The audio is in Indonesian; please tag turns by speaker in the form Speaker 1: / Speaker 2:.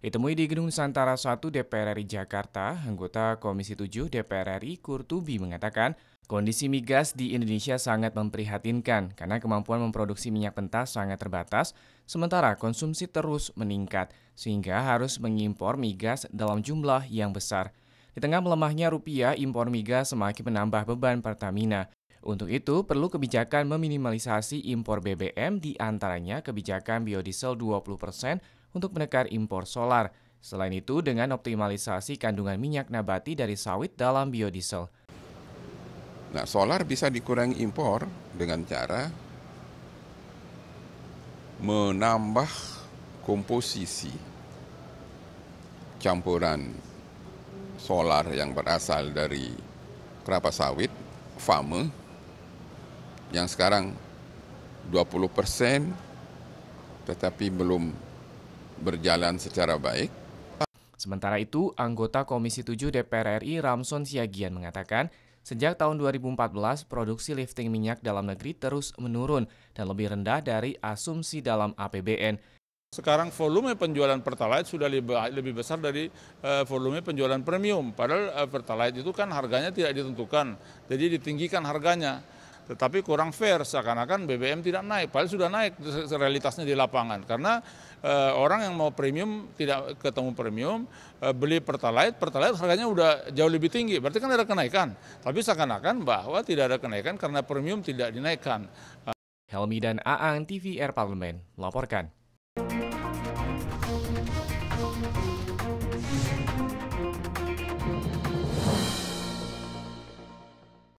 Speaker 1: Ditemui di Gedung Nusantara 1 DPR RI Jakarta, anggota Komisi 7 DPR RI Kurtubi mengatakan, kondisi migas di Indonesia sangat memprihatinkan karena kemampuan memproduksi minyak pentas sangat terbatas, sementara konsumsi terus meningkat, sehingga harus mengimpor migas dalam jumlah yang besar. Di tengah melemahnya rupiah, impor migas semakin menambah beban Pertamina. Untuk itu, perlu kebijakan meminimalisasi impor BBM di antaranya kebijakan biodiesel 20% untuk menekan impor solar. Selain itu, dengan optimalisasi kandungan minyak nabati dari sawit dalam biodiesel.
Speaker 2: Nah, solar bisa dikurangi impor dengan cara menambah komposisi campuran solar yang berasal dari kelapa sawit, fame, yang sekarang 20 persen tetapi belum berjalan secara baik.
Speaker 1: Sementara itu, anggota Komisi 7 DPR RI Ramson Siagian mengatakan, sejak tahun 2014 produksi lifting minyak dalam negeri terus menurun dan lebih rendah dari
Speaker 3: asumsi dalam APBN. Sekarang volume penjualan Pertalite sudah lebih besar dari eh, volume penjualan premium. Padahal eh, Pertalite itu kan harganya tidak ditentukan, jadi ditinggikan harganya tetapi kurang fair seakan-akan BBM tidak naik padahal sudah naik realitasnya di lapangan karena e, orang yang mau premium tidak ketemu premium e, beli pertalite pertalite harganya udah jauh lebih tinggi berarti kan ada kenaikan tapi seakan-akan bahwa tidak ada kenaikan karena premium tidak dinaikkan Helmi dan Aang TVR
Speaker 1: Parlemen melaporkan.